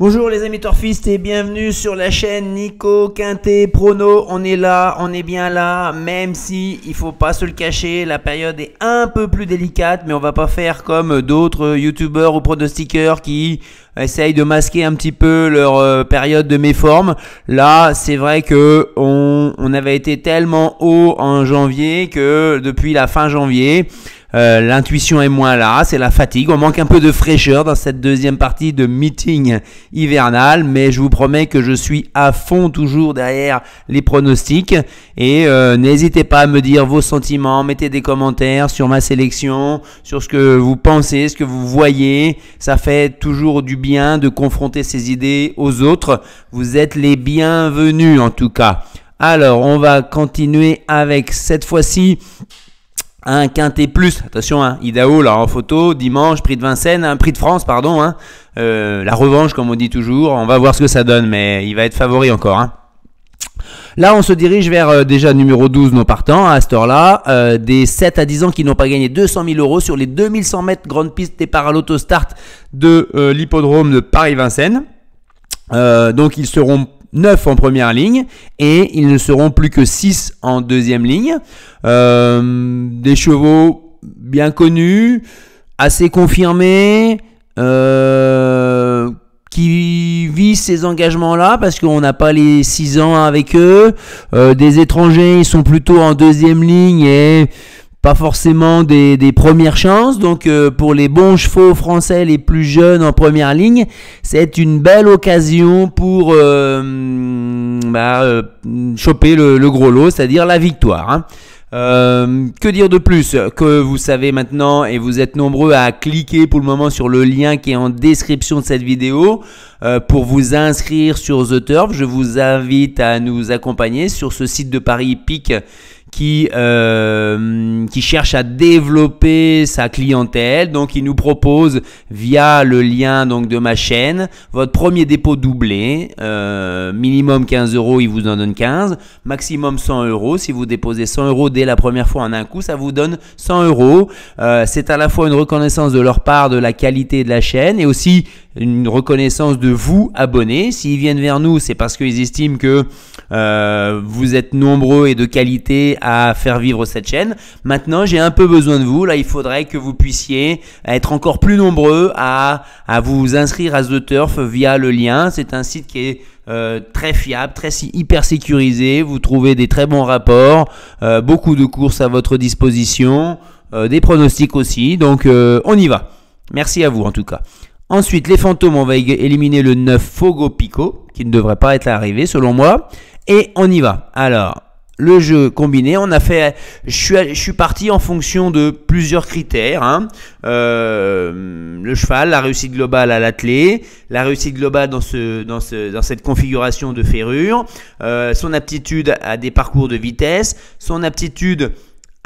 Bonjour les amis torfistes et bienvenue sur la chaîne Nico Quintet Prono. On est là, on est bien là, même si il faut pas se le cacher, la période est un peu plus délicate, mais on va pas faire comme d'autres youtubeurs ou pronostiqueurs qui essayent de masquer un petit peu leur euh, période de méforme. Là, c'est vrai que on, on avait été tellement haut en janvier que depuis la fin janvier, euh, l'intuition est moins là, c'est la fatigue. On manque un peu de fraîcheur dans cette deuxième partie de meeting hivernal, mais je vous promets que je suis à fond toujours derrière les pronostics. Et euh, n'hésitez pas à me dire vos sentiments, mettez des commentaires sur ma sélection, sur ce que vous pensez, ce que vous voyez. Ça fait toujours du bien de confronter ces idées aux autres. Vous êtes les bienvenus en tout cas. Alors, on va continuer avec cette fois-ci un quintet plus, attention, hein, Idaho là en photo, dimanche, prix de Vincennes, un prix de France, pardon, hein. euh, la revanche comme on dit toujours, on va voir ce que ça donne, mais il va être favori encore. Hein. Là, on se dirige vers euh, déjà numéro 12, nos partants, à cette heure-là, euh, des 7 à 10 ans qui n'ont pas gagné 200 000 euros sur les 2100 mètres grande piste départ à l'autostart de l'hippodrome de Paris-Vincennes. donc, ils seront 9 en première ligne et ils ne seront plus que 6 en deuxième ligne. Euh, des chevaux bien connus, assez confirmés, euh, qui visent ces engagements-là parce qu'on n'a pas les 6 ans avec eux. Euh, des étrangers, ils sont plutôt en deuxième ligne et forcément des, premières chances. Donc euh, pour les bons chevaux français, les plus jeunes en première ligne, c'est une belle occasion pour euh, bah, euh, choper le, gros lot, c'est-à-dire la victoire. Hein. que dire de plus que vous savez maintenant et vous êtes nombreux à cliquer pour le moment sur le lien qui est en description de cette vidéo pour vous inscrire sur The Turf. Je vous invite à nous accompagner sur ce site de Paris Pic qui, euh, qui cherche à développer sa clientèle. Donc, il nous propose via le lien donc, de ma chaîne votre premier dépôt doublé. Euh, minimum 15 euros, il vous en donne 15. Maximum 100 euros. Si vous déposez 100 euros dès la première fois en un coup, ça vous donne 100 euros. Euh, c'est à la fois une reconnaissance de leur part de la qualité de la chaîne et aussi une reconnaissance de vous abonnés. S'ils viennent vers nous, c'est parce qu'ils estiment que vous êtes nombreux et de qualité à faire vivre cette chaîne. Maintenant, j'ai un peu besoin de vous. Là, il faudrait que vous puissiez être encore plus nombreux à, à vous inscrire à The Turf via le lien. C'est un site qui est euh, très fiable, très hyper sécurisé. Vous trouvez des très bons rapports, euh, beaucoup de courses à votre disposition, euh, des pronostics aussi. Donc, on y va. Merci à vous en tout cas. Ensuite, les fantômes, on va éliminer le 9 Fogo Pico, qui ne devrait pas être arrivé selon moi. Et on y va. Alors, le jeu combiné, on a fait, je suis, parti en fonction de plusieurs critères. Hein. Euh, le cheval, la réussite globale à l'attelé, la réussite globale dans, ce, dans, dans cette configuration de ferrure, euh, son aptitude à des parcours de vitesse, son aptitude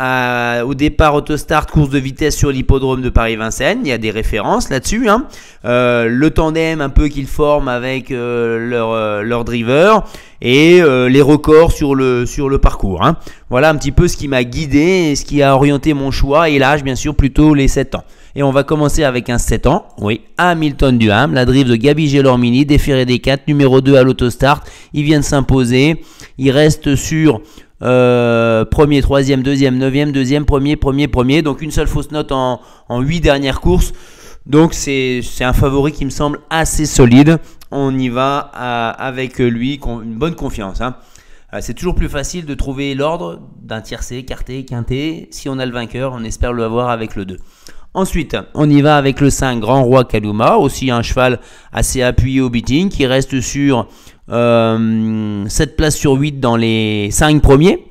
au départ autostart course de vitesse sur l'hippodrome de Paris-Vincennes. Il y a des références là-dessus. Hein. Euh, le tandem un peu qu'ils forment avec euh, euh, leur, driver et les records sur le, sur le parcours. Hein. Voilà un petit peu ce qui m'a guidé et ce qui a orienté mon choix et l'âge bien sûr plutôt les 7 ans. Et on va commencer avec un 7 ans, oui, Hamilton Duham, la drive de Gabi Gelormini, déféré des 4, numéro 2 à l'autostart. Il vient de s'imposer, il reste sur euh, premier, troisième, deuxième, neuvième, deuxième, premier, premier, premier. Donc une seule fausse note en, huit dernières courses. Donc c'est un favori qui me semble assez solide. On y va euh, avec lui, une bonne confiance. Hein. Euh, c'est toujours plus facile de trouver l'ordre d'un tiercé, quarté, quinté. Si on a le vainqueur, on espère le avoir avec le 2. Ensuite, on y va avec le 5 Grand Roi Kaluma, aussi un cheval assez appuyé au beating qui reste sur euh, 7 places sur 8 dans les 5 premiers.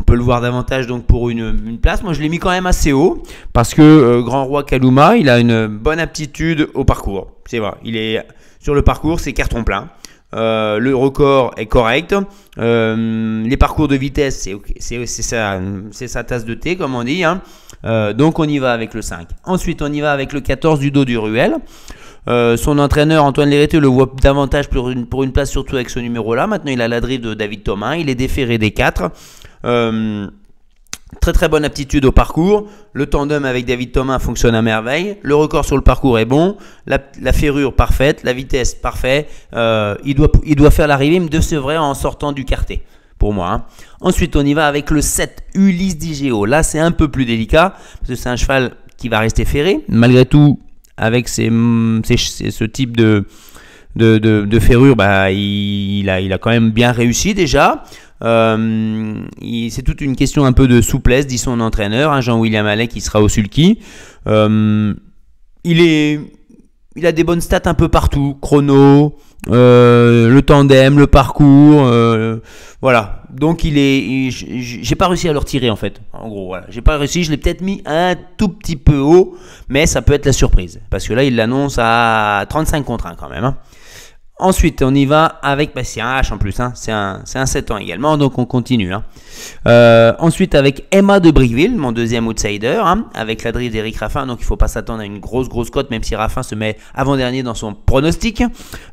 On peut le voir davantage donc pour une, place. Moi, je l'ai mis quand même assez haut parce que euh, Grand Roi Kaluma, il a une bonne aptitude au parcours. C'est vrai, il est sur le parcours, c'est carton plein. Euh, le record est correct. Euh, les parcours de vitesse, c'est sa, tasse de thé, comme on dit. Hein. donc on y va avec le 5. Ensuite, on y va avec le 14 du dos du Ruel. Euh, son entraîneur Antoine Lérité le voit davantage pour une, place, surtout avec ce numéro-là. Maintenant, il a la drive de David Thomas, il est déféré des 4. Euh, très très bonne aptitude au parcours. Le tandem avec David Thomas fonctionne à merveille. Le record sur le parcours est bon. La, ferrure parfaite. La vitesse parfaite. Euh, il, doit, il doit faire l'arrivée, mais de ce vrai en sortant du quartet. Pour moi. Hein. Ensuite, on y va avec le 7 Ulysse Digéo. Là, c'est un peu plus délicat. Parce que c'est un cheval qui va rester ferré. Malgré tout, avec mm, ces, ce type de, de, de, ferrure, bah, il, a, il a quand même bien réussi déjà. Euh, c'est toute une question un peu de souplesse, dit son entraîneur, hein, Jean-William Allais, qui sera au sulky. Euh, il est il a des bonnes stats un peu partout, chrono, euh, le tandem, le parcours, euh, voilà. Donc il est, j'ai pas réussi à le retirer en fait. En gros, voilà, j'ai pas réussi. Je l'ai peut-être mis un tout petit peu haut, mais ça peut être la surprise parce que là il l'annonce à 35 contre 1 quand même. Hein. Ensuite, on y va avec, bah, c'est un H en plus, hein, c'est un, 7 ans également, donc on continue. Hein. Euh, ensuite, avec Emma de Briville, mon deuxième outsider, hein, avec la drive d'Eric Raffin, donc il ne faut pas s'attendre à une grosse, grosse cote, même si Raffin se met avant-dernier dans son pronostic.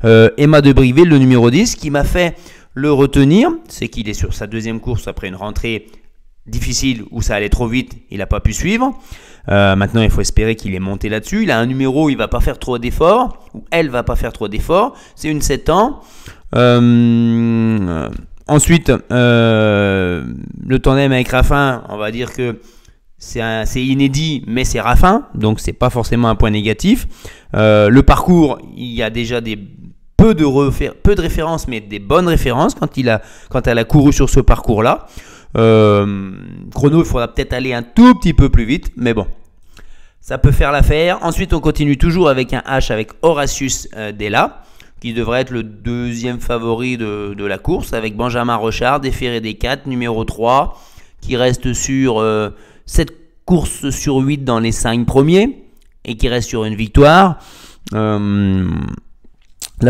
Euh, Emma de Briville, le numéro 10, qui m'a fait le retenir, c'est qu'il est sur sa deuxième course après une rentrée difficile où ça allait trop vite, il n'a pas pu suivre. Euh, maintenant, il faut espérer qu'il est monté là-dessus. Il a un numéro, il va pas faire trop d'efforts, ou elle va pas faire trop d'efforts. C'est une 7 ans. Euh, ensuite, euh, le tandem avec Raffin, on va dire que c'est inédit, mais c'est Raffin, donc c'est pas forcément un point négatif. le parcours, il y a déjà des peu de, peu de références, mais des bonnes références quand, il a, quand elle a couru sur ce parcours-là. Euh, chrono, il faudra peut-être aller un tout petit peu plus vite, mais bon, ça peut faire l'affaire. Ensuite, on continue toujours avec un H avec Horatius euh, Della, qui devrait être le deuxième favori de, la course, avec Benjamin Rochard, déféré des 4, numéro 3, qui reste sur 7 euh, courses sur 8 dans les 5 premiers, et qui reste sur une victoire. la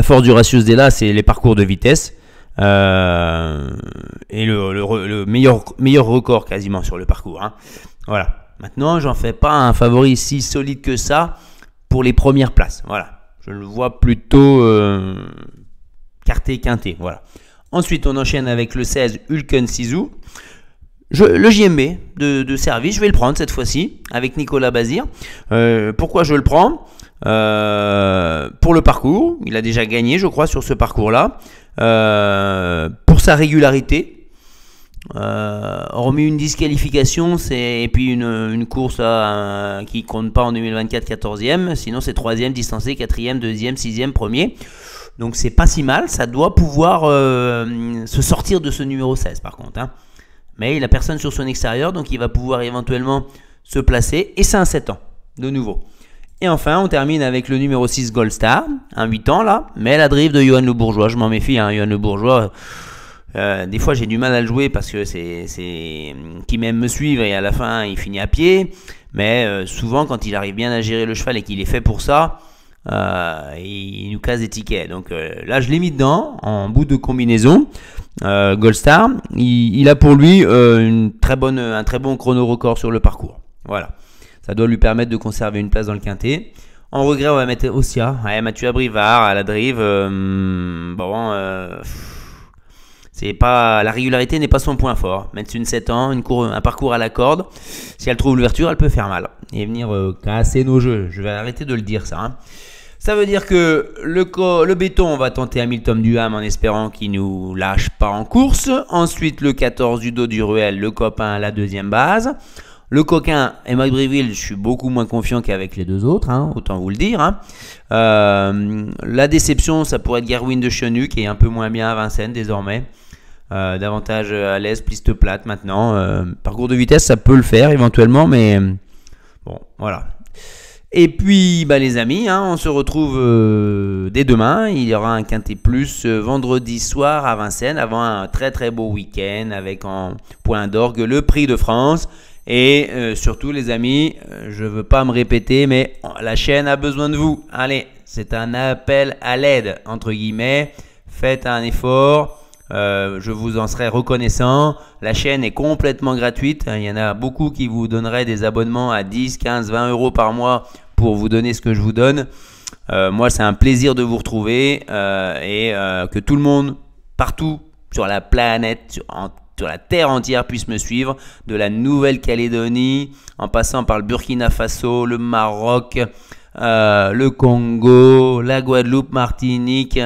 force du Della, c'est les parcours de vitesse. Euh, et le, meilleur, meilleur record quasiment sur le parcours. Hein. Voilà. Maintenant, j'en fais pas un favori si solide que ça pour les premières places. Voilà. Je le vois plutôt euh, quarté quinté. Voilà. Ensuite, on enchaîne avec le 16 Hulken Sisu. le JMB de, service, je vais le prendre cette fois-ci avec Nicolas Bazir. Euh, pourquoi je le prends euh, Pour le parcours, il a déjà gagné, je crois, sur ce parcours-là. Euh, pour sa régularité. Euh, hormis une disqualification c'est, et puis une, course qui compte pas en 2024 14e, sinon c'est 3e distancé, 4e, 2e, 6e, 1er. Donc c'est pas si mal, ça doit pouvoir euh, se sortir de ce numéro 16 par contre. Hein. Mais il a personne sur son extérieur, donc il va pouvoir éventuellement se placer. Et c'est un 7 ans, de nouveau. Et enfin, on termine avec le numéro 6 Goldstar, un 8 ans là, mais la drive de Johan Le Bourgeois, je m'en méfie, hein, Johan Le Bourgeois. Euh, des fois, j'ai du mal à le jouer parce que c'est qui m'aime me suivre et à la fin, il finit à pied. Mais euh, souvent, quand il arrive bien à gérer le cheval et qu'il est fait pour ça, euh, il, nous casse des tickets. Donc euh, là, je l'ai mis dedans en bout de combinaison. Gold Star, il, a pour lui une très bonne, un très bon chrono record sur le parcours. Voilà. Ça doit lui permettre de conserver une place dans le quintet. En regret, on va mettre Ossia. Mathieu Abrivard à la drive. Euh, bon, euh, c'est pas la régularité n'est pas son point fort. Mettre une 7 ans, une un parcours à la corde. Si elle trouve l'ouverture, elle peut faire mal et venir euh, casser nos jeux. Je vais arrêter de le dire ça. Hein. Ça veut dire que le, le béton, on va tenter 1000 du Duham en espérant qu'il nous lâche pas en course. Ensuite, le 14 du dos du Ruel, le copain à la deuxième base. Le coquin et Breville, je suis beaucoup moins confiant qu'avec les deux autres, hein, autant vous le dire. Hein. Euh, la déception, ça pourrait être Garwin de Chenu, qui est un peu moins bien à Vincennes désormais. Euh, davantage euh, à l'aise, piste plate maintenant. parcours de vitesse, ça peut le faire éventuellement, mais bon, voilà. Et puis, bah, les amis, hein, on se retrouve dès demain. Il y aura un quintet plus vendredi soir à Vincennes, avant un très très beau week-end avec en point d'orgue le prix de France et euh, surtout, les amis, euh, je ne veux pas me répéter, mais la chaîne a besoin de vous. Allez, c'est un appel à l'aide, entre guillemets. Faites un effort. Euh, je vous en serai reconnaissant. La chaîne est complètement gratuite. Il y en a beaucoup qui vous donneraient des abonnements à 10, 15, 20 euros par mois pour vous donner ce que je vous donne. moi, c'est un plaisir de vous retrouver et que tout le monde, partout sur la planète, sur, sur la terre entière puisse me suivre, de la Nouvelle-Calédonie, en passant par le Burkina Faso, le Maroc, euh, le Congo, la Guadeloupe, Martinique.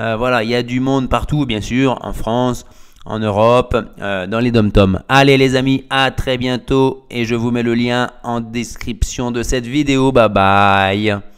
Euh, voilà, il y a du monde partout, bien sûr, en France, en Europe, euh, dans les dom tom Allez les amis, à très bientôt et je vous mets le lien en description de cette vidéo. Bye bye